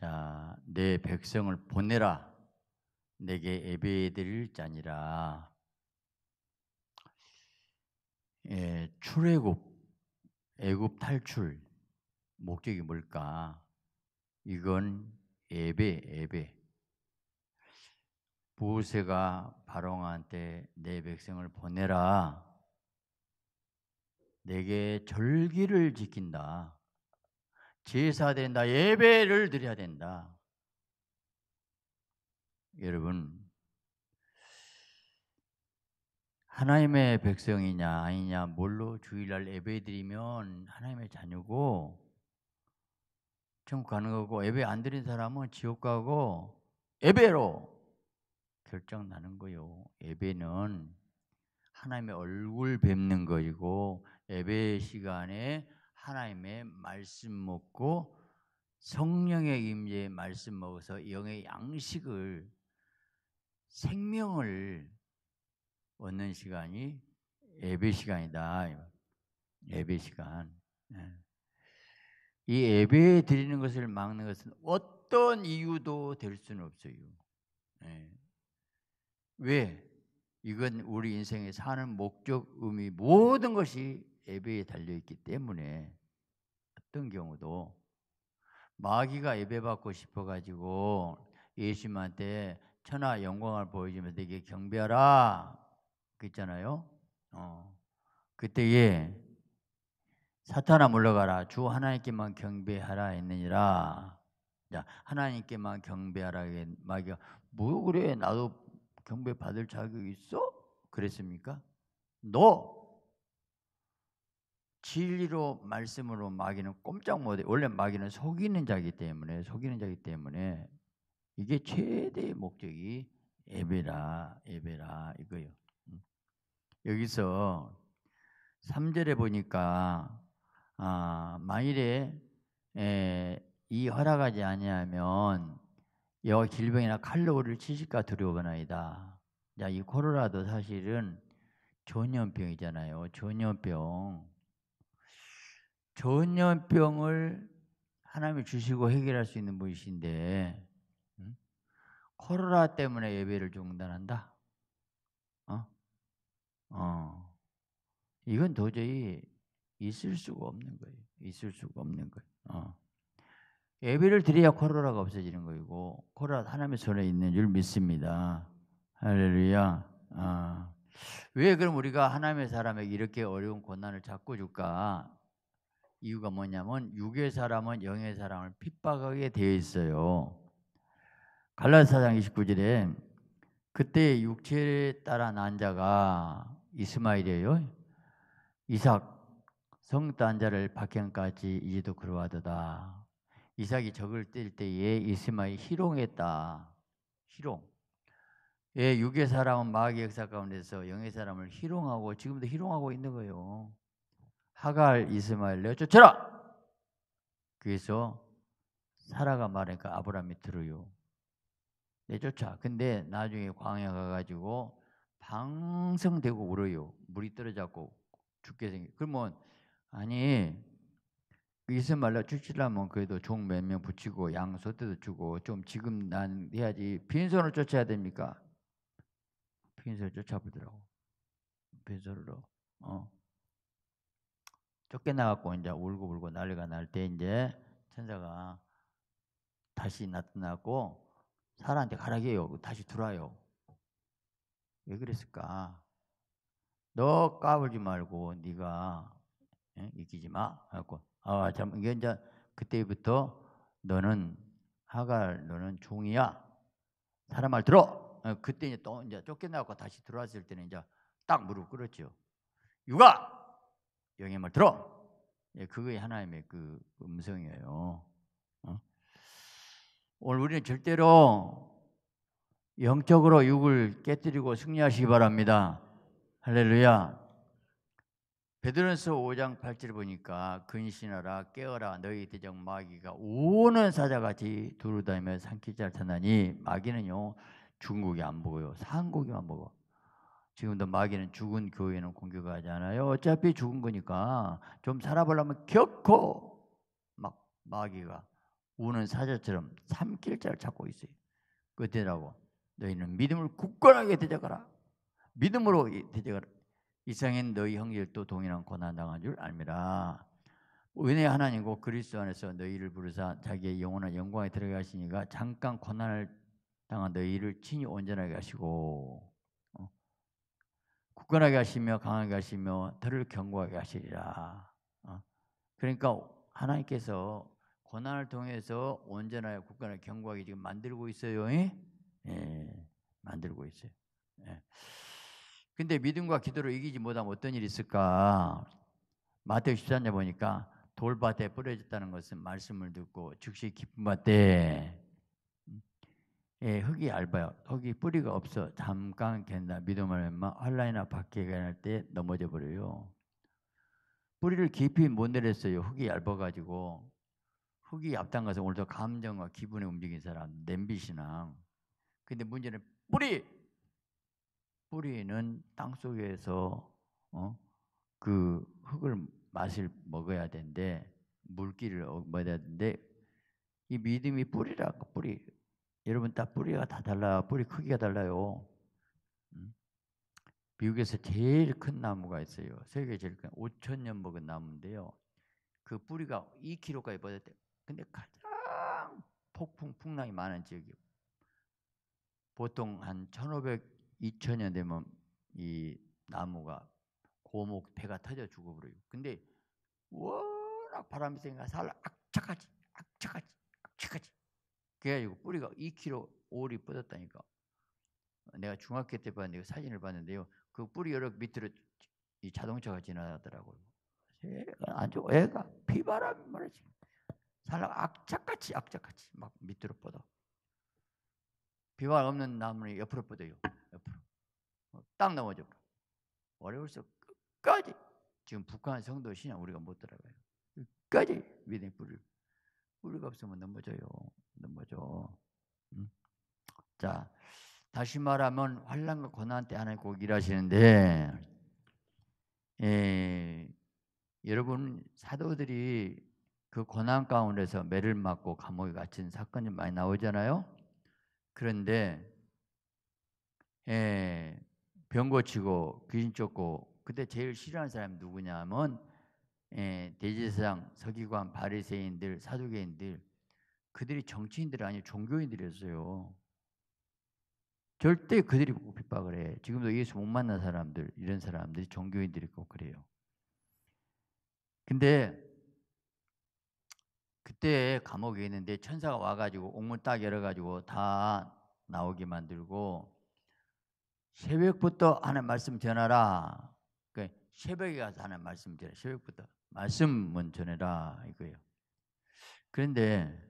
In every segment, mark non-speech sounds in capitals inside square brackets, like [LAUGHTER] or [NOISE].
자, 내 백성을 보내라. 내게 예배드릴 자니라. 예, 출애굽, 애굽 탈출 목적이 뭘까? 이건 예배, 예배. 부세가 바롱한테 내 백성을 보내라. 내게 절기를 지킨다. 제사된다. 예배를 드려야 된다. 여러분, 하나님의 백성이냐 아니냐 뭘로 주일날 예배 드리면 하나님의 자녀고 천국 가는 거고 예배 안 드린 사람은 지옥 가고 예배로 결정 나는 거요. 예배는 하나님의 얼굴 뵙는 거이고 예배 시간에 하나님의 말씀 먹고 성령의 임재의 말씀 먹어서 영의 양식을 생명을 얻는 시간이 예배 시간이다. 예배 시간. 예. 이 예배 드리는 것을 막는 것은 어떤 이유도 될 수는 없어요. 예. 왜? 이건 우리 인생에 사는 목적, 의미 모든 것이 예배에 달려 있기 때문에 어떤 경우도 마귀가 예배받고 싶어가지고 예수님한테 천하 영광을 보여주면서 되게 경배하라 그랬잖아요. 어. 그때 에 사탄아 물러가라 주 하나님께만 경배하라 했느니라. 자 하나님께만 경배하라 마귀가 뭐 그래 나도 경배 받을 자격 있어? 그랬습니까? 너 no. 진리로 말씀으로 마귀는 꼼짝 못해. 원래 마귀는 속이는 자기 때문에 속이는 자기 때문에 이게 최대의 목적이 에베라 에베라 이거요. 음. 여기서 3절에 보니까 아, 만일에 에, 이 허락하지 아니하면 여질병이나 칼로 우리를 치실까 두려워나이다. 자, 이 코로나도 사실은 전염병이잖아요. 전염병. 전염병을 하나님이 주시고 해결할 수 있는 분이신데 응? 코로나 때문에 예배를 중단한다. 어? 어. 이건 도저히 있을 수가 없는 거예요. 있을 수가 없는 거예요. 어. 예배를 드려야 코로나가 없어지는 거이고 코로나 하나님의 손에 있는 줄 믿습니다. 할렐루야. 어. 왜 그럼 우리가 하나님의 사람에게 이렇게 어려운 고난을 자꾸 줄까? 이유가 뭐냐면 육의 사람은 영의 사람을 핍박하게 되어 있어요. 갈라사장 29절에 그때 육체에 따라 난 자가 이스마일이에요. 이삭 성딴 자를 박형까지 이제도 그러하도다. 이삭이 적을 뛸 때에 이스마일 희롱했다. 희롱. 예, 육의 사람은 마귀 역사 가운데서 영의 사람을 희롱하고 지금도 희롱하고 있는 거예요. 하갈 이스마엘을 쫓아라. 그래서 사라가 말하니까 아브라함이 들어요. 내 네, 쫓아. 근데 나중에 광야 가가지고 방성되고 울어요. 물이 떨어졌고 죽게 생겨. 그러면 아니 이스마엘라 쫓으려면 그래도 종 몇 명 붙이고 양소 때도 주고 좀 지금 난 해야지 빈손을 쫓아야 됩니까? 빈손을 쫓아보더라고. 빈손으로. 어. 쫓겨나갖고 이제 울고 불고 난리가 날때 이제 천사가 다시 나타나고 사람한테 가라게요. 그 다시 들어와요. 왜 그랬을까? 너 까불지 말고 네가 예? 이기지 마. 하고 아참 이게 이제 그때부터 너는 하갈 너는 종이야. 사람 말 들어. 어, 그때 이제 또 이제 쫓겨나고 다시 들어왔을 때는 이제 딱 무릎 꿇었죠. 육아 영임을 들어. 예, 그게 하나님의 그, 그 음성이에요. 어? 오늘 우리는 절대로 영적으로 육을 깨뜨리고 승리하시기 바랍니다. 할렐루야. 베드로서 5장 8절 보니까 근신하라 깨어라 너희 대적 마귀가 오는 사자같이 두루다니며 삼키지 않다나니 마귀는요 중국이 안 보고요 한국이안 보고 지금도 마귀는 죽은 교회는 공격하지 않아요. 어차피 죽은 거니까 좀 살아보려면 결코 막 마귀가 우는 사자처럼 삼킬자를 찾고 있어요. 끝이라고 너희는 믿음을 굳건하게 대적하라. 믿음으로 대적하라. 이상인 너희 형제도 동일한 고난 당한 줄 알미라. 은혜 하나님고 그리스도 안에서 너희를 부르사 자기의 영원한 영광에 들어가시니가 잠깐 고난을 당한 너희를 친히 온전하게 하시고 굳건하게 하시며 강하게 하시며 들을 견고하게 하시리라. 어? 그러니까 하나님께서 고난을 통해서 온전하여 굳건하게 경고하게 지금 만들고 있어요. 예, 만들고 있어요. 예. 근데 믿음과 기도로 이기지 못하면 어떤 일이 있을까? 마태 14장 보니까 돌밭에 뿌려졌다는 것은 말씀을 듣고 즉시 기쁨 밭에 예, 흙이 얇아요. 흙이 뿌리가 없어. 잠깐 갠다. 믿음을 웬만 한라이나 밖에 갠할 때 넘어져 버려요. 뿌리를 깊이 못 내렸어요. 흙이 얇아가지고. 흙이 앞당가서 오늘도 감정과 기분에 움직인 사람, 냄비신앙. 근데 문제는 뿌리! 뿌리는 땅 속에서, 어? 그 흙을 맛을 먹어야 되는 물기를 먹어야 되는이 믿음이 뿌리라고, 뿌리. 여러분 다 뿌리가 다 달라 뿌리 크기가 달라요. 음. 미국에서 제일 큰 나무가 있어요. 세계 제일 큰 5천 년 먹은 나무인데요. 그 뿌리가 2km까지 뻗었대. 근데 가장 폭풍 풍랑이 많은 지역이 보통 한 1,500, 2,000년 되면 이 나무가 고목 배가 터져 죽어버려요. 근데 워낙 바람이 세니까 살 악착같이, 악착같이, 악착같이 그래가지고 뿌리가 2kg 오리 뻗었다니까. 내가 중학교 때 봤는데 사진을 봤는데요. 그 뿌리 여러 밑으로 이 자동차가 지나가더라고요. 애가 안좋 애가 비바람 말이지. 살랑 악착같이 악착같이 막 밑으로 뻗어. 비발 없는 나무는 옆으로 뻗어요. 옆으로. 어, 딱 넘어져 어려울서 끝까지 지금 북한 성도 신앙 우리가 못 들어가요. 끝까지 믿음 뿌리. 뿌리가 없으면 넘어져요. 있는 거죠. 음? 자, 다시 말하면 환란과 고난 때 하나님 꼭 일하시는데 예, 여러분 사도들이 그 고난 가운데서 매를 맞고 감옥에 갇힌 사건이 많이 나오잖아요. 그런데 예, 병 고치고 귀신 쫓고 그때 제일 싫어하는 사람이 누구냐면 예, 대제사장, 서기관, 바리새인들, 사두개인들 그들이 정치인들이 아니에요. 종교인들이었어요. 절대 그들이 핍박을 해. 지금도 예수 못 만난 사람들, 이런 사람들이 종교인들이 고 그래요. 근데 그때 감옥에 있는데 천사가 와가지고 옥문 딱 열어가지고 다 나오게 만들고 새벽부터 하는 말씀 전하라. 그러니까 새벽에 가서 하는 말씀 전해. 새벽부터 말씀은 전해라 이거예요. 그런데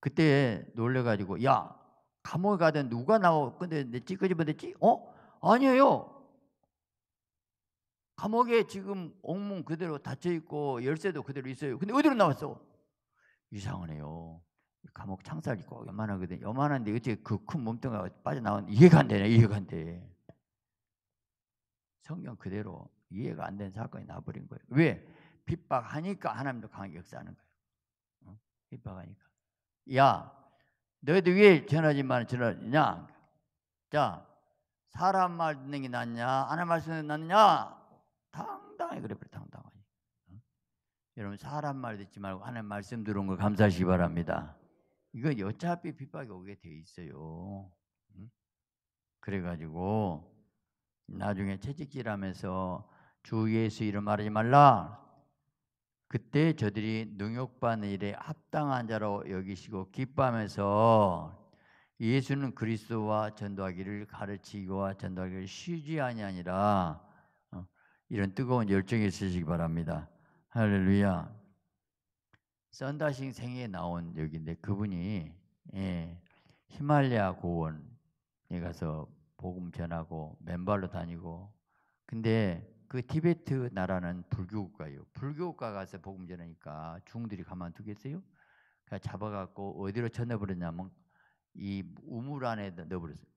그때 놀래가지고 야 감옥에 가든 누가 나와 근데 내찌꺼집어댔지 어? 아니에요. 감옥에 지금 옥문 그대로 닫혀 있고 열쇠도 그대로 있어요. 근데 어디로 나왔어? 이상하네요. 감옥 창살이 꼭 요만하거든. 요만한데 어떻게 그 큰 몸뚱이가 빠져나온 이해가 안 되네. 이해가 안 돼. 성경 그대로 이해가 안 된 사건이 나버린 거예요. 왜? 핍박하니까 하나님도 강하게 역사하는 거예요. 핍박하니까. 야, 너희들 왜 전하지만 전하냐? 자, 사람 말 듣는 게 낫냐? 하나 말씀 낫냐? 당당히 그래, 그래, 당당하 응? 여러분, 사람 말 듣지 말고 하나 말씀 들은 거 감사하시기 바랍니다. 이건 어차피 핍박이 오게 돼 있어요. 응? 그래가지고, 나중에 채찍질하면서 주 예수 이름 말하지 말라. 그때 저들이 능욕받는 일에 합당한 자로 여기시고 기뻐하면서 예수는 그리스도와 전도하기를 가르치기와 전도하기를 쉬지 아니하니라 어, 이런 뜨거운 열정이 있으시기 바랍니다. 할렐루야. 썬다싱 생에 나온 여기인데 그분이 예, 히말리아 고원에 가서 복음 전하고 맨발로 다니고 근데 그 티베트 나라는 불교 국가요 불교 국가 가서 복음 전하니까 중들이 가만 두겠어요? 그냥 잡아갖고 어디로 쳐내버렸냐면 이 우물 안에 넣어버렸어요.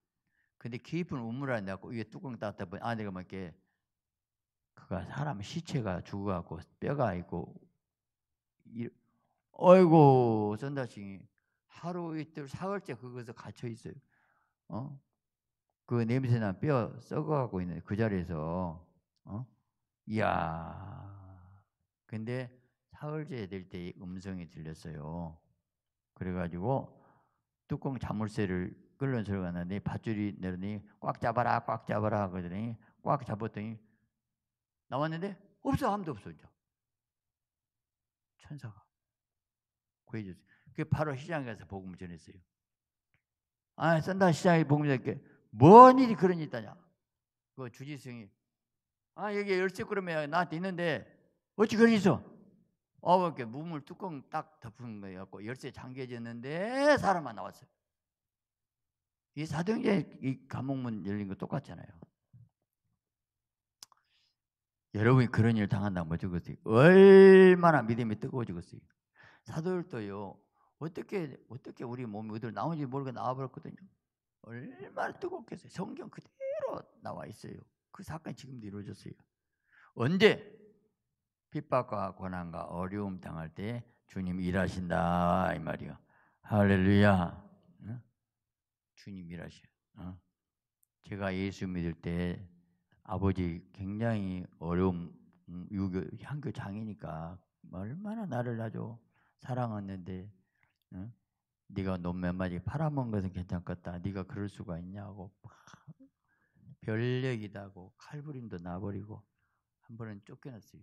근데 깊은 우물 안에 넣고 위에 뚜껑 닫다 았 보니 안에 가막 이렇게 그가 사람 시체가 죽어갖고 뼈가 있고 이, 어이구 전다싱이 하루 이틀 사흘째 그것에 갇혀 있어요. 어? 그 냄새나 뼈썩어갖고 있는 그 자리에서 어? 이야. 근데 사흘째 될 때 음성이 들렸어요. 그래가지고 뚜껑 자물쇠를 끌는 소리가 났는데 밧줄이 내려니 꽉 잡아라, 꽉 잡아라. 하거든요. 꽉 잡았더니 나왔는데 없어, 아무도 없어. 이제. 천사가 구해줬어요. 그 바로 시장에 가서 복음을 전했어요. 아, 썬다 시장에 복음을 전했게 뭔 일이 그런 일이 있다냐. 그 주지승이 아 여기 열쇠 그러면 나한테 있는데 어찌 그리 있어? 어 이렇게 문을 뚜껑 딱 덮은 거였고 열쇠 잠겨졌는데 사람만 나왔어요. 이 사도행전 이 감옥문 열린 거 똑같잖아요. 여러분이 그런 일 당한다면 뭐지어요 얼마나 믿음이 뜨거워지겠어요? 사도들도요 어떻게 어떻게 우리 몸이 어디로 나온지 모르고 나와버렸거든요. 얼마나 뜨겁겠어요. 성경 그대로 나와 있어요. 그 사건이 지금도 이루어졌어요. 언제 핍박과 고난과 어려움 당할 때 주님 일하신다 이 말이요. 할렐루야. 주님 일하셔. 제가 예수 믿을 때 아버지 굉장히 어려움 음, 유교 향교 장이니까 얼마나 나를 아주 사랑했는데 어? 네가 놈몇 마리 팔아먹은 것은 괜찮겠다. 네가 그럴 수가 있냐고 막 별력이다고 칼부림도 나버리고 한 번은 쫓겨났어요.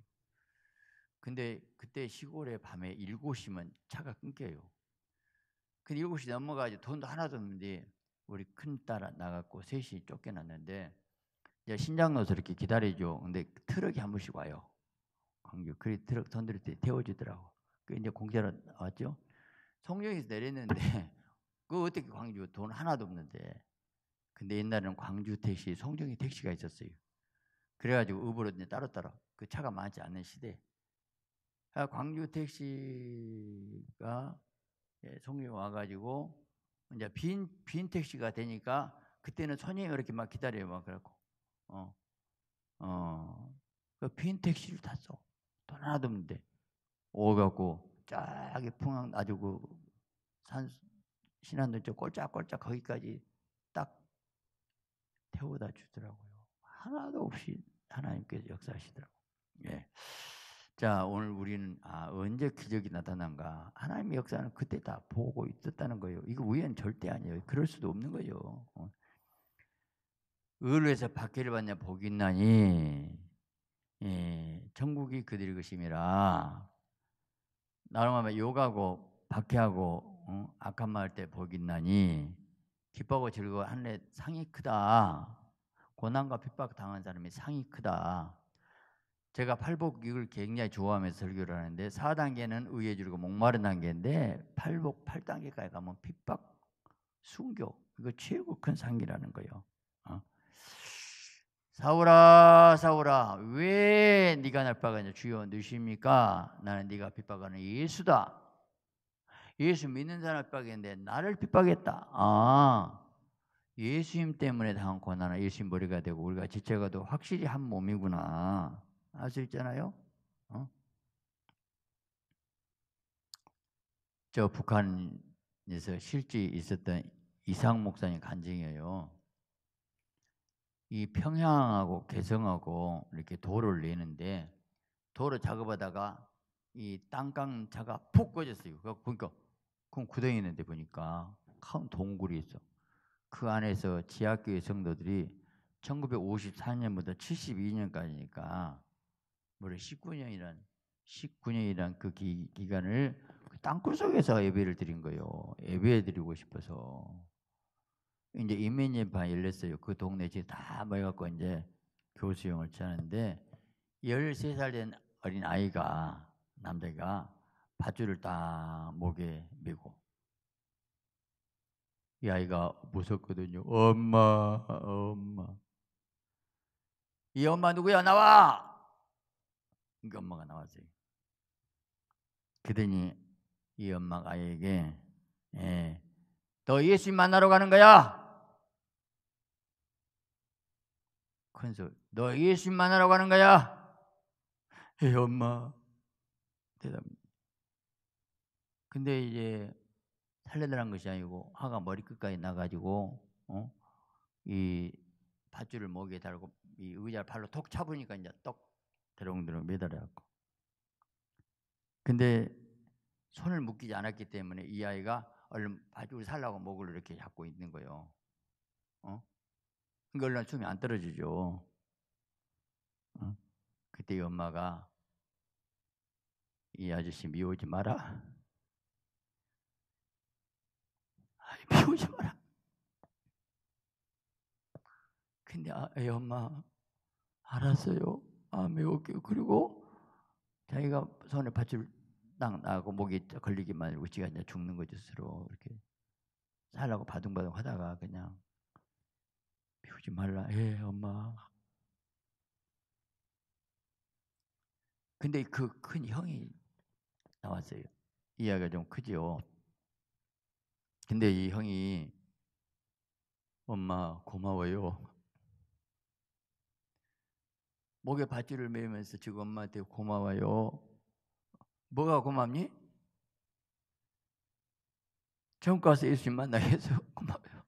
근데 그때 시골에 밤에 7시면 차가 끊겨요. 근데 시 넘어가지 돈도 하나도 없는데 우리 큰딸 나갔고 셋이 쫓겨났는데 이제 신장로서 이렇게 기다리죠. 근데 트럭이 한 번씩 와요. 광주. 그래 트럭 던들 때 태워주더라고. 그 이제 공짜로 나왔죠. 송정에서 내렸는데 [LAUGHS] 그 어떻게 광주 돈 하나도 없는데 근데 옛날에는 광주 택시, 송정이 택시가 있었어요. 그래가지고 읍으로 따로따로 그 차가 많지 않은 시대. 아, 광주 택시가 예, 송정이 와가지고 이제 빈, 빈 택시가 되니까 그때는 손님이 이렇게 막 기다려요. 막 그래갖고. 어, 어, 그 빈 택시를 탔어. 돈 하나도 없는데. 오갖고 쫙이 풍악 놔주고 그 산, 신안도 쪽 꼴짝꼴짝 거기까지 딱 태워다 주더라고요. 하나도 없이 하나님께서 역사하시더라고요. 예. 자, 오늘 우리는 아, 언제 기적이 나타난가? 하나님의 역사는 그때 다 보고 있었다는 거예요. 이거 우연 절대 아니에요. 그럴 수도 없는 거예 어. 의로에서 박해를 받냐 복이 있나니 예, 천국이 그들의 것임이라 나로 하면 욕하고 박해하고 어? 악한 말때 복이 있나니 기뻐하고 즐거워 하늘의 상이 크다. 고난과 핍박 당한 사람이 상이 크다. 제가 팔복 육을 굉장히 좋아하면서 설교를 하는데 4단계는 의에 줄이고 목마른 단계인데 팔복 8단계까지 가면 핍박, 순교 이거 최고 큰상기라는 거예요. 어? 사울아 사울아 왜 네가 날 박하냐 주여 누십니까 나는 네가 핍박하는 예수다 예수 믿는 사람 핍박했는데 나를 핍박했다. 아, 예수님 때문에 당한 고난은 예수님 머가 되고 우리가 지체가 도 확실히 한 몸이구나. 알수 있잖아요. 어? 저 북한에서 실제 있었던 이상 목사님 간증이에요. 이 평양하고 개성하고 이렇게 도를 내는데 도로 작업하다가 이 땅깡 차가 푹 꺼졌어요. 그러니까 그럼 구덩이 있는데 보니까 큰 동굴이 있어. 그 안에서 지하교의 성도들이 1954년부터 72년까지니까 뭐래 19년이란 19년이란 그 기, 간을 그 땅굴속에서 예배를 드린 거예요. 예배 해 드리고 싶어서 이제 인민예방 열렸어요. 그 동네 지금 다 모여갖고 이제 교수형을 짜는데 13살 된 어린 아이가 남자가 밧줄을 딱 목에 메고 이 아이가 무섭거든요. 엄마, 엄마. 이 엄마 누구야? 나와! 이 그러니까 엄마가 나왔어요. 그러니 이 엄마가 아이에게 예, 너 예수님 만나러 가는 거야. 큰 소리. 너 예수님 만나러 가는 거야. 예, 엄마. 대답. 근데 이제 살려달란 것이 아니고 화가 머리끝까지 나가지고 어? 이 밧줄을 목에 달고 이 의자를 팔로톡 차보니까 이제 떡 대롱대롱 매달아갖고 근데 손을 묶이지 않았기 때문에 이 아이가 얼른 밧줄 을 살라고 목을 이렇게 잡고 있는 거예요. 어? 그러니까 얼른 숨이 안 떨어지죠. 어? 그때 이 엄마가 이 아저씨 미워하지 마라. 비우지 [LAUGHS] 마라. 근데 아, 애 엄마 알았어요. 아 매울게요. 그리고 자기가 손에 밧줄 딱 나고 목이 걸리기만 하고 지가 이제 죽는 거지 스스로 이렇게 살라고 바둥바둥 하다가 그냥 비우지 말라. 에 예, 엄마. 근데 그 큰 형이 나왔어요. 이야기가 좀크죠 근데 이 형이 엄마 고마워요. [LAUGHS] 목에 밧줄을 매면서 지금 엄마한테 고마워요. 뭐가 고맙니? 처음 가서 예수님 만나게 해서 [LAUGHS] 고마워요.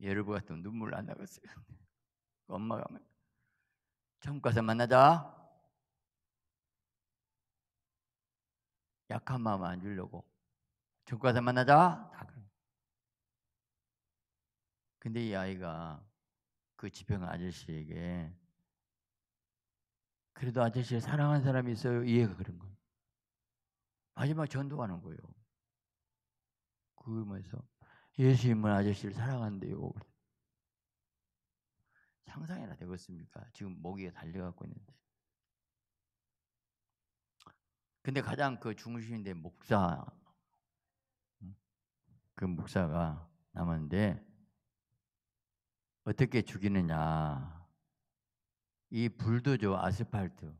여러분 같으 눈물 안 나겠어요. [LAUGHS] 엄마가 처음 가서 만나자. 약한 마음 안 주려고 전과 사 만나자 근데 이 아이가 그 지평 아저씨에게 그래도 아저씨를 사랑한 사람이 있어요 이해가 그런 거예요 마지막 전도하는 거예요 그러면서 예수님은 아저씨를 사랑한대요 상상해라 되겠습니까 지금 목에 달려갖고 있는데 근데 가장 그 중심인데 목사 그 목사가 남았는데 어떻게 죽이느냐 이 불도저 아스팔트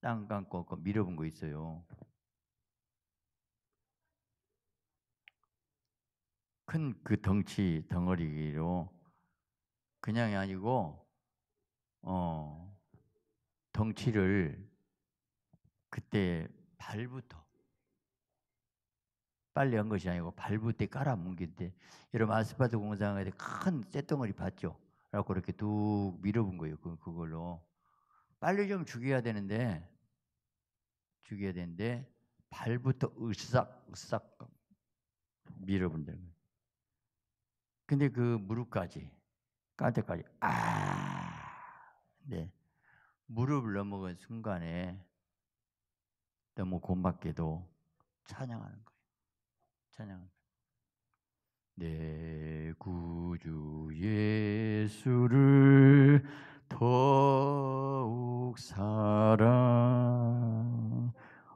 땅 감고 밀어본 거 있어요. 큰 그 덩치 덩어리로 그냥이 아니고 어 덩치를 그때 발부터 빨리 한 것이 아니고 발부터 깔아뭉긴 때 여러분 아스파트 공장에 큰 쇳덩어리 봤죠? 라고 그렇게 뚝 밀어본 거예요. 그, 그걸로 빨리 좀 죽여야 되는데 죽여야 되는데 발부터 으싹 으싹 밀어본다는 거예요. 근데 그 무릎까지 까대까지 아 네. 무릎을 넘어간 순간에 너무 곤밖에도 뭐 찬양하는 거예요. 찬양하는 거예요. 내 구주 예수를 더욱 사랑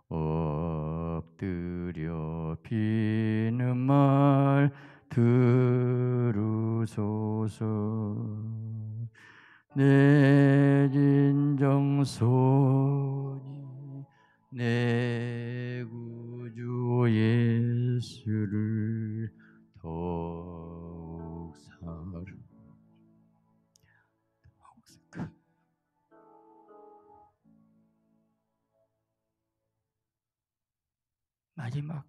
엎드려 비는 말 들으소서 내 진정 소내 구주 예수를 더욱 사랑 마지막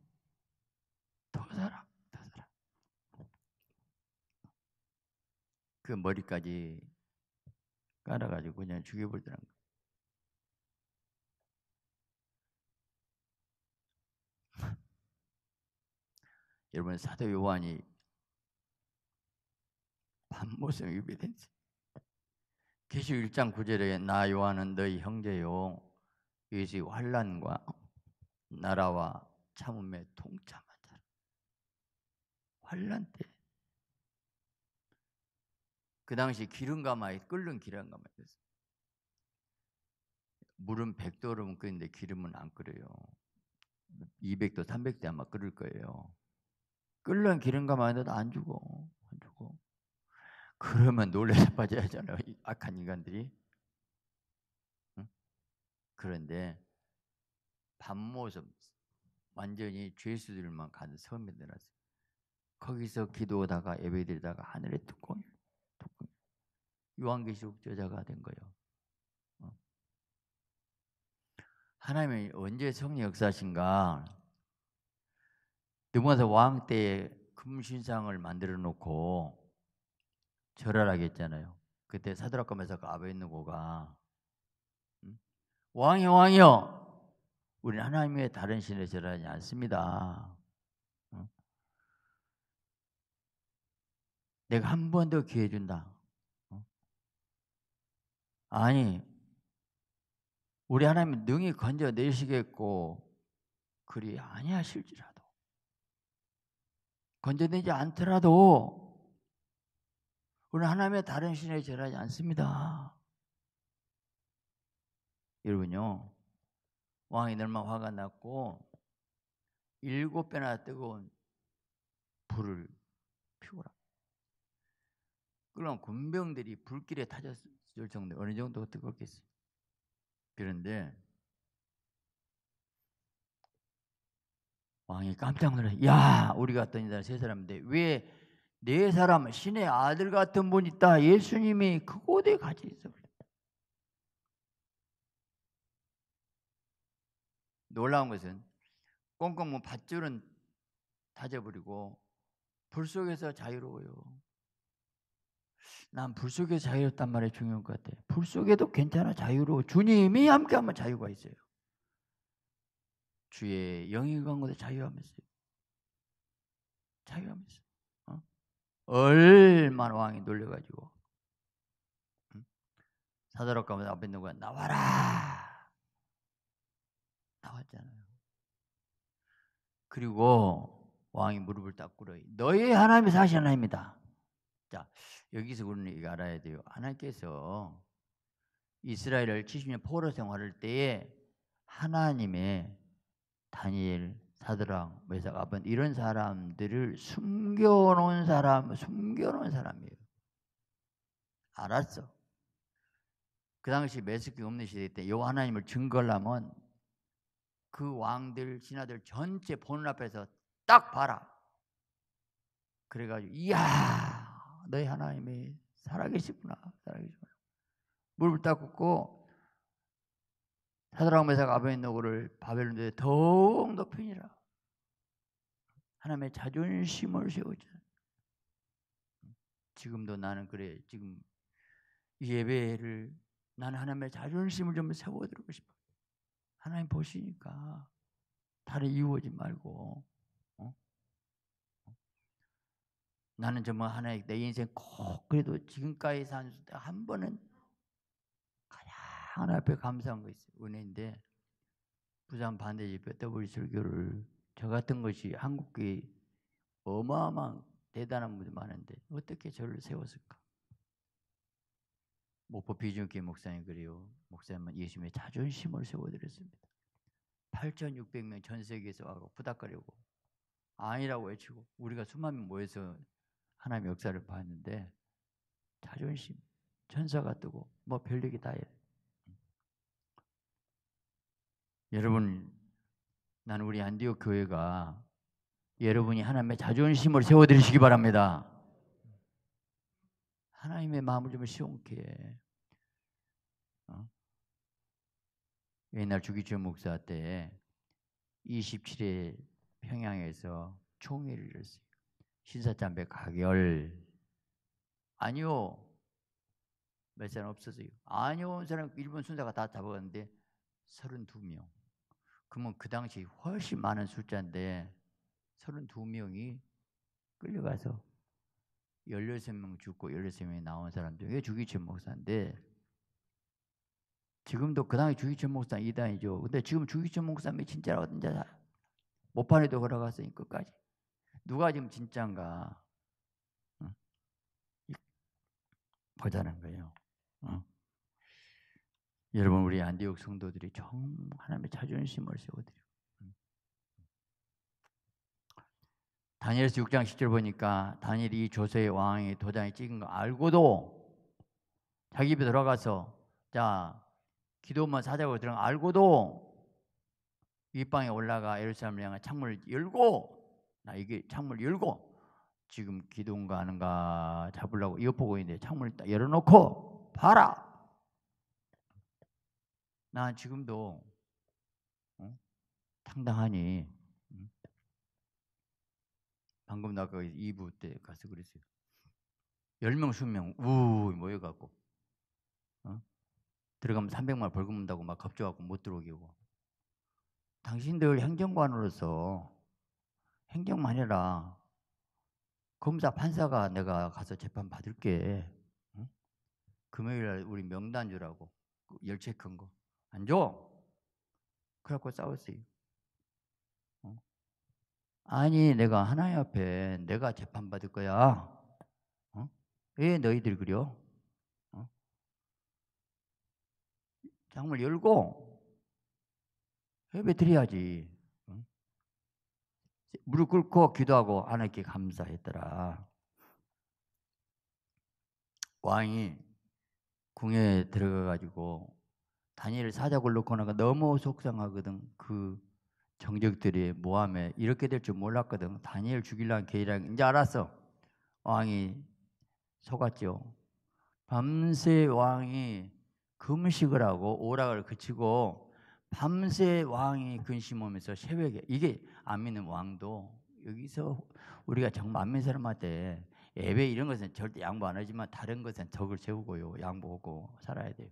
더 사랑 더 사랑 그 머리까지 깔아가지고 그냥 죽여버리더라는 여러분 사도 요한이 밤모습 유배된지 계시 1장 9절에 나 요한은 너희 형제요 이것이 환란과 나라와 참음에 동참하자 환란 때 그 당시 기름가마에 끓는 기름가마였어 물은 100도로 끓는데 기름은 안 끓여요 200도 300도 아마 끓을 거예요 끓는 기름과 안에도안 주고 안 주고 그러면 놀래서 [LAUGHS] 빠져야잖아요 하 악한 인간들이 그런데 반모섬 완전히 죄수들만 가는 섬에 어왔어요 거기서 기도하다가 예배드리다가 하늘의 뚜껑 뚜껑 요한계시록 저자가 된 거예요 어? 하나님이 언제 성리 역사신가 느부갓네살 왕 때에 금신상을 만들어 놓고 절하라 했잖아요. 그때 사드락과 메사가 아베 있는 거가 응? 음? 왕이요 왕이요 우리 하나님의 다른 신에 절하지 않습니다. 응? 어? 내가 한 번 더 기회 준다. 응? 어? 아니 우리 하나님 능히 건져 내시겠고 그리 아니하실지라 건져내지 않더라도 우리는 하나님의 다른 신에 절하지 않습니다. 여러분요. 왕이 얼마 화가 났고 일곱 배나 뜨거운 불을 피우라. 그럼 군병들이 불길에 타졌을 정도 어느 정도 뜨겁겠어요. 그런데 왕이 깜짝 놀라. 야, 우리 같은 이들 세 사람인데 왜 네 사람 신의 아들 같은 분 있다. 예수님이 그곳에 같이 있어. 놀라운 것은 꽁꽁 뭐 밧줄은 다져버리고 불 속에서 자유로워요. 난 불 속에 자유롭단 말이 중요한 것 같아. 불 속에도 괜찮아 자유로워. 주님이 함께하면 자유가 있어요. 주의 영예관 것에 자유하면서요. 자유하면서. 어? 얼마나 왕이 놀려가지고 사도락 가면 앞에 누야 나와라 나왔잖아요. 그리고 왕이 무릎을 딱 꿇어 너희 하나님이 사실 하나입니다. 자 여기서 우리는 이거 알아야 돼요. 하나님께서 이스라엘을 70년 포로 생활할 때에 하나님의 다니엘, 사드랑, 메삭, 아번 이런 사람들을 숨겨놓은 사람, 숨겨놓은 사람이에요. 알았어. 그 당시 메스키 없는 시대 때여 하나님을 증거하려면 그 왕들, 신하들 전체 보는 앞에서 딱 봐라. 그래가지고 이야 너희 하나님이 살아계시구나, 살아계시구나. 무릎을 딱 꿇고 사드랑 메가 아벤노고를 바벨론에 더욱 높이니라. 하나님의 자존심을 세우자. 지금도 나는 그래. 지금 예배를 나는 하나님의 자존심을 좀 세워드리고 싶어. 하나님 보시니까 다른 이유하지 말고 어? 어? 나는 정말 하나의 내 인생 꼭 그래도 지금까지 산한 번은 하나 앞에 감사한 거 있어요. 은혜인데 부산 반대집에 더블설교를저 같은 것이 한국교 어마어마한 대단한 분들 많은데 어떻게 저를 세웠을까? 목포 비중기 목사님 그래요. 목사님은 예수님의 자존심을 세워드렸습니다. 8,600명 전 세계에서 와서 부닥거리고 아니라고 외치고 우리가 수만 명 모여서 하나님의 역사를 봤는데 자존심, 천사가 뜨고 뭐 별 얘기 다해요 예- 여러분, 나는 우리 안디옥 교회가 여러분이 하나님의 자존심을 세워드리시기 바랍니다. 하나님의 마음을 좀 시원케. 어? 옛날 주기철 목사 때2 7회 평양에서 총회를 열었어요. 신사참배 가결. 아니요. 몇 사람 없었어요. 아니요. 온 사람 일본 순사가 다잡았는데 32명. 그러면 그 당시 훨씬 많은 숫자인데 32명이 끌려가서 16명 죽고 16명이 나온 사람 중에 주기철 목사인데 지금도 그 당시 주기철 목사 이단이죠 근데 지금 주기철 목사님이 진짜라고 진짜 모판에도 걸어갔으니 끝까지. 누가 지금 진짠가 응? 보자는 거예요. 응? 여러분 우리 안디옥 성도들이 정말 하나님의 자존심을 세워드리고 음. 다니엘서 6장 10절 보니까 다니엘이 조세의 왕이 도장에 찍은 거 알고도 자기 입에 들어가서 자 기도만 사자고 들어 알고도 윗방에 올라가 예루살렘을 향한 창문을 열고 나 이게 창문을 열고 지금 기도인가 하는가 잡으려고 이거 보고 있는데 창문을 딱 열어놓고 봐라 나 지금도 어? 당당하니 방금 나가 2부 그 때 가서 그랬어요. 10명, 20명 우 모여갖고 어? 들어가면 300만 벌금문다고 막 겁줘갖고 못 들어오게 고 당신들 행정관으로서 행정만 해라. 검사, 판사가 내가 가서 재판 받을게. 응? 금요일 날 우리 명단주라고 그 열체 큰 거. 안 줘. 그래갖고 싸웠어요. 아니 내가 하나님 앞에 내가 재판받을 거야. 어? 왜 너희들 그려? 어? 장을 열고 회배 드려야지. 응? 무릎 꿇고 기도하고 하나님께 감사했더라. 왕이 궁에 들어가가지고 다니엘 사자굴 놓고 나가 너무 속상하거든. 그 정적들이 모함에 이렇게 될 줄 몰랐거든. 다니엘 죽이려는 계획이라 이제 알았어. 왕이 속았죠. 밤새 왕이 금식을 하고 오락을 그치고 밤새 왕이 근심하면서 새벽에 이게 안 믿는 왕도 여기서 우리가 정말 안 믿는 사람한테 예배 이런 것은 절대 양보 안 하지만 다른 것은 적을 세우고요 양보하고 살아야 돼요.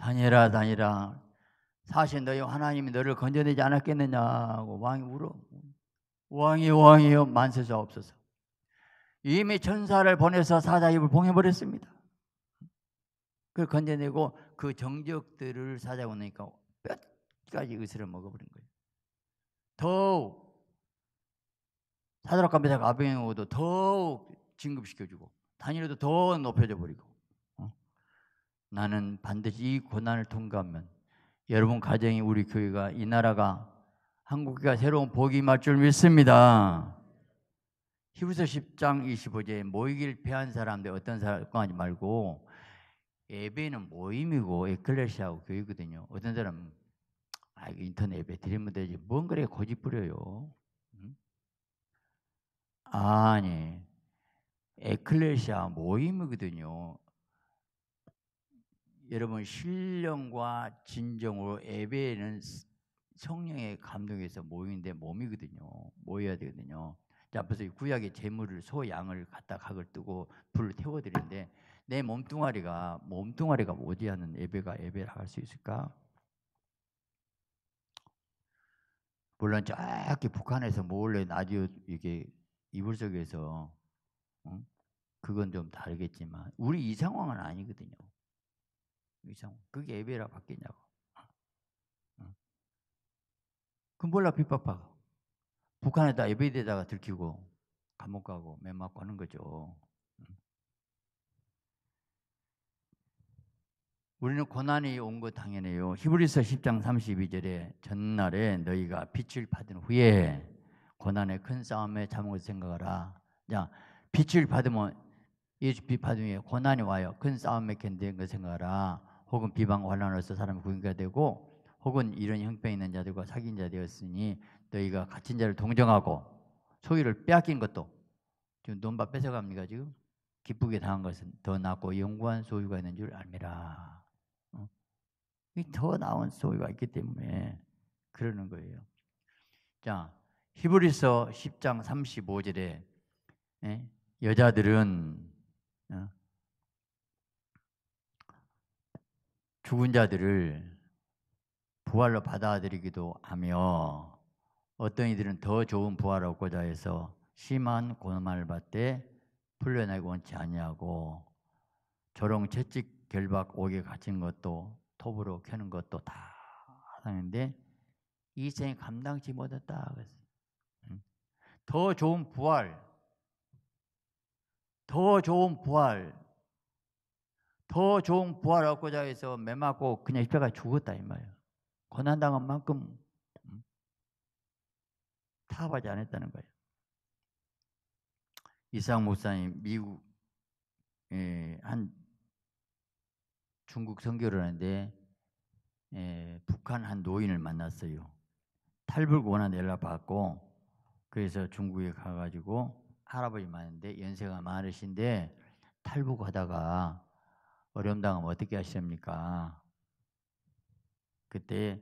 다니라 다니라 사실 너희 하나님이 너를 건져내지 않았겠느냐고 왕이 물어 왕이 왕이여 만세자 없어서 이미 천사를 보내서 사자 입을 봉해버렸습니다 그걸 건져내고 그 정적들을 사자고 나니까 뼈까지 의스를 먹어버린 거예요 더욱 사드락과 메사가 아벤에고도 더욱 진급시켜주고 단일에도 더 높여져 버리고 나는 반드시 이 고난을 통과하면 여러분 가정이 우리 교회가 이 나라가 한국이가 새로운 복이 임할 줄 믿습니다. 히브리서 10장 25절에 모이길 패한 사람들 어떤 사람 하지 말고 예배는 모임이고 에클레시아고 교회거든요. 어떤 사람 아, 인터넷 예배 드리면 되지 뭔 그래 고집 부려요. 응? 아니 에클레시아 모임이거든요. 여러분 신령과 진정으로 예배는 성령의 감동에서 모이는데 몸이거든요. 모여야 되거든요. 자, 벌써 구약의 제물을 소, 양을 갖다 각을 뜨고 불을 태워드리는데 내 몸뚱아리가 몸뚱아리가 어디하는 예배가 예배라 할수 있을까? 물론 저기 북한에서 몰래 라디오 이게 이불 속에서 응? 그건 좀 다르겠지만 우리 이 상황은 아니거든요. 이상 그게 예배라 바뀌냐고. 그 금볼라 핍박하고 북한에다 예배대다가 들키고 감옥 가고 맨 맞고 하는 거죠. 우리는 고난이 온 거 당연해요. 히브리서 10장 32절에 전날에 너희가 빛을 받은 후에 고난의 큰 싸움에 자몽을 생각하라. 자, 빛을 받으면 예수 빛 받은 후에 고난이 와요. 큰 싸움에 견디는 걸 생각하라. 혹은 비방 관란으로서 사람이 구인가 되고 혹은 이런 형편 있는 자들과 사귄 자 되었으니 너희가 갇힌 자를 동정하고 소유를 빼앗긴 것도 지금 논밥 뺏어갑니까 지금 기쁘게 당한 것은 더 낫고 영구한 소유가 있는 줄 알미라 어? 더 나은 소유가 있기 때문에 그러는 거예요 자 히브리서 10장 35절에 에? 여자들은 어? 죽은 자들을 부활로 받아들이기도 하며 어떤 이들은 더 좋은 부활을 얻고자 해서 심한 고난을 받되 풀려나기 원치 아니하고 조롱 채찍 결박 옥에 갇힌 것도 톱으로 캐는 것도 다 하는데 이생에 감당치 못했다 더 좋은 부활 더 좋은 부활 더 좋은 부활 얻고자 해서 매 맞고 그냥 십자가 죽었다 이 말이에요. 고난당한 만큼 음, 타협하지 않았다는 거예요. 이상 목사님 미국 에, 예, 한 중국 선교를 하는데 에, 예, 북한 한 노인을 만났어요. 탈북 원한 연락 받고 그래서 중국에 가가지고 할아버지 많은데 연세가 많으신데 탈북하다가 어려움 당하면 어떻게 하십니까? 그때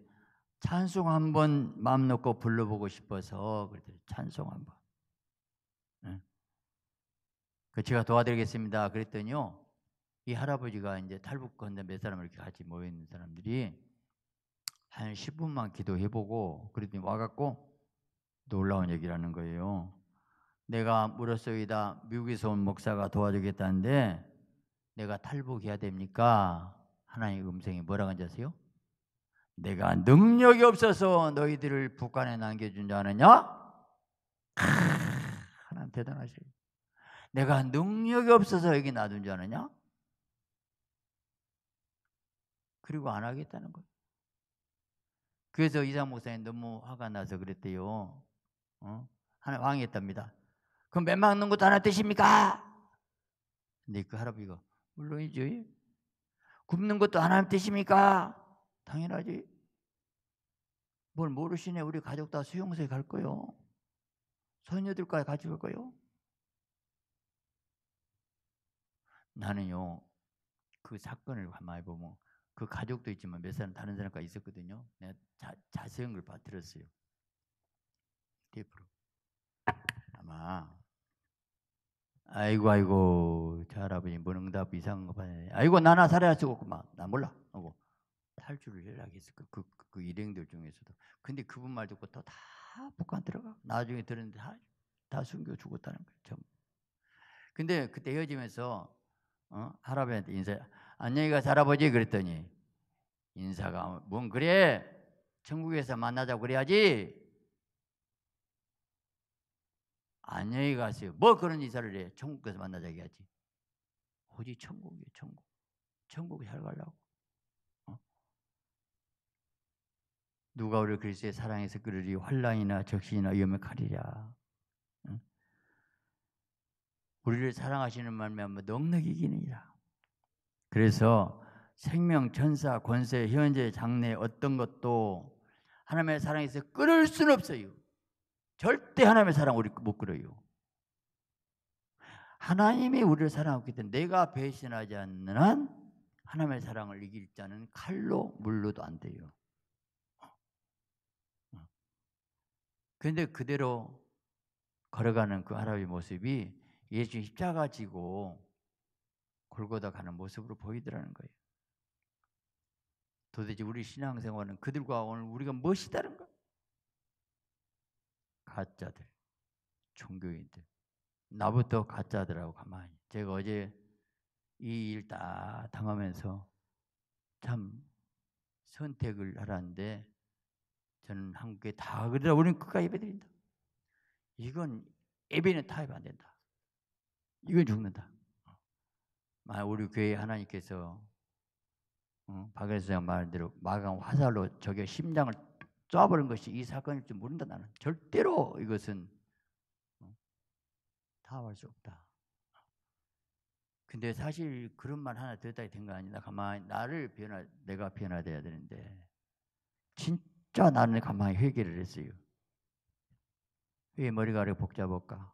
찬송 한번 마음 놓고 불러보고 싶어서 그때 찬송 한번. 그 제가 도와드리겠습니다. 그랬더니요 이 할아버지가 이제 탈북 건데 몇 사람 이렇게 같이 모여 있는 사람들이 한 10분만 기도해보고 그랬더니 와갖고 놀라운 얘기라는 거예요. 내가 물었어이다 미국에서 온 목사가 도와주겠다는데 내가 탈북해야 됩니까? 하나님의 음성이 뭐라고 하세요? 내가 능력이 없어서 너희들을 북한에 남겨준 줄아느냐 하나님 대단하시 내가 능력이 없어서 여기 놔둔 아느냐 그리고 안 하겠다는 거예요. 그래서 이상 목사님 너무 화가 나서 그랬대요. 어? 하나 왕이 했답니다. 그럼 맨 막는 것도 하나 뜻입니까? 근데 그 할아버지가 물론이죠. 굶는 것도 하나님 뜻입니까? 당연하지. 뭘 모르시네. 우리 가족 다 수용소에 갈 거요. 소녀들과 같이 갈 거요. 나는요. 그 사건을 가만히 보면 그 가족도 있지만 몇 사람 다른 사람과 있었거든요. 내가 자, 자세한 걸드렸어요 테이프로. 아마 아이고 아이고 저 할아버지 뭔 응답 이상한 거 봤네. 아이고 나나 살아야 죽었구만. 나 몰라. 하고 탈주를 연락했을 그, 그, 그, 그 일행들 중에서도. 근데 그분 말 듣고 또다 북한 들어가. 나중에 들었는데 다, 다 숨겨 죽었다는 거야요 전부. 근데 그때 헤어지면서 어? 할아버지한테 인사 안녕히 가서 할아버지 그랬더니 인사가 뭔 그래 천국에서 만나자 고 그래야지 안녕히 가세요. 뭐 그런 이사를 해. 천국에서 만나자 얘기하지. 오직 천국이에요. 천국. 천국에 잘 가려고. 어? 누가 우리 그리스의 사랑에서 그르리 환란이나 적신이나 위험에 가리라. 응? 우리를 사랑하시는 마음에 한 넉넉히 기느니라 그래서 생명, 천사, 권세, 현재, 장래 어떤 것도 하나님의 사랑에서 끊을 수는 없어요. 절대 하나님의 사랑 우리 못 그래요. 하나님이 우리를 사랑하기 때문에 내가 배신하지 않는 한 하나님의 사랑을 이길 자는 칼로 물로도 안 돼요. 어. 그런데 그대로 걸어가는 그 할아버지 모습이 예수 십자가 지고 골고다 가는 모습으로 보이더라는 거예요. 도대체 우리 신앙생활은 그들과 오늘 우리가 무엇이 다른가? 가짜들, 종교인들. 나부터 가짜들하고 가만히. 제가 어제 이 일 다 당하면서 참 선택을 하라는데 저는 한국에 다 그러다 우리는 그가 예배드린다. 이건 예배는 타협 안 된다. 이건 죽는다. 만약 어. 아, 우리 교회 하나님께서 어, 박일수장 말대로 마강 화살로 저게 심장을 쏴버린 것이 이사건일줄 모른다 나는 절대로 이것은 어, 타협할 수 없다. 근데 사실 그런 말 하나 들었다 된거 아니다. 가만히 나를 변화, 내가 변화돼야 되는데 진짜 나는 가만히 회개를 했어요. 왜 머리가 아래 복잡할까?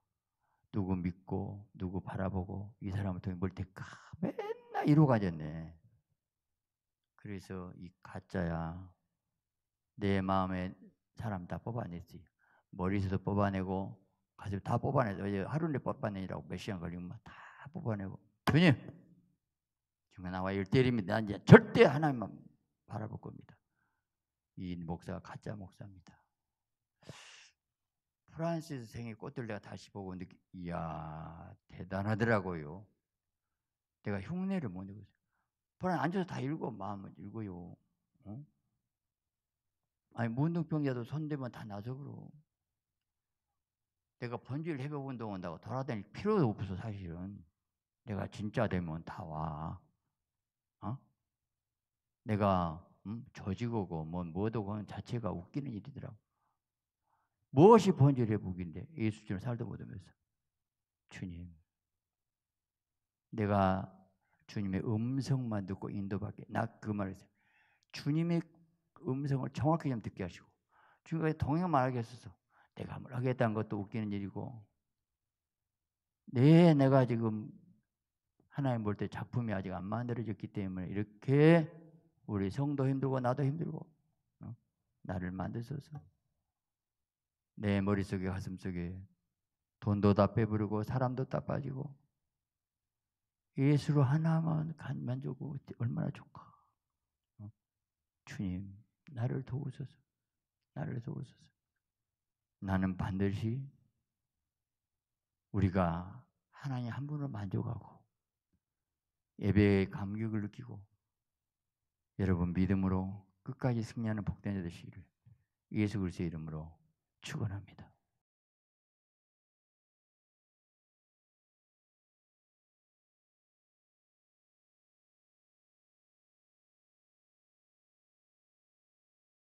누구 믿고 누구 바라보고 이 사람을 통해 뭘 될까? 맨날 이로 가졌네. 그래서 이 가짜야 내 마음의 사람 다뽑아내지 머리에서도 뽑아내고 가슴 다 뽑아내서 하루내 뽑아내라고 몇 시간 걸리면 다 뽑아내고 주님 정말 나와 일대일입니다. 이제 절대 하나님만 바라볼 겁니다. 이 목사가 가짜 목사입니다. 프란시스 생의 꽃들 내가 다시 보고 느끼, 이야 대단하더라고요. 내가 흉내를 못 내고 프란 앉아서 다 읽어 마음을 읽어요. 어? 아니 문둥병자도 손대면 다 나서그러 내가 번질 해벽 운동 한다고 돌아다닐 필요도 없어 사실은 내가 진짜 되면 다 와. 어? 내가 음, 조직어고 뭐 뭐도 그건 자체가 웃기는 일이더라고. 무엇이 번질의 복인데 예수처럼 살다 못하면서 주님 내가 주님의 음성만 듣고 인도받게 나 그 말을 했 주님의 음성을 정확히 좀 듣게 하시고 주님과 동행 말하게 하소서 내가 뭘 하겠다는 것도 웃기는 일이고 네 내가 지금 하나님 볼 때 작품이 아직 안 만들어졌기 때문에 이렇게 우리 성도 힘들고 나도 힘들고 어? 나를 만드셔서 내 머릿속에 가슴속에 돈도 다빼부르고 사람도 다 빠지고 예수로 하나만 간만주고 얼마나 좋까 어? 주님 나를 도우소서. 나를 도우소서. 나는 반드시 우리가 하나님 한 분을 만족하고 예배의 감격을 느끼고 여러분 믿음으로 끝까지 승리하는 복된 자들 시기를 예수 그리스도의 이름으로 축원합니다.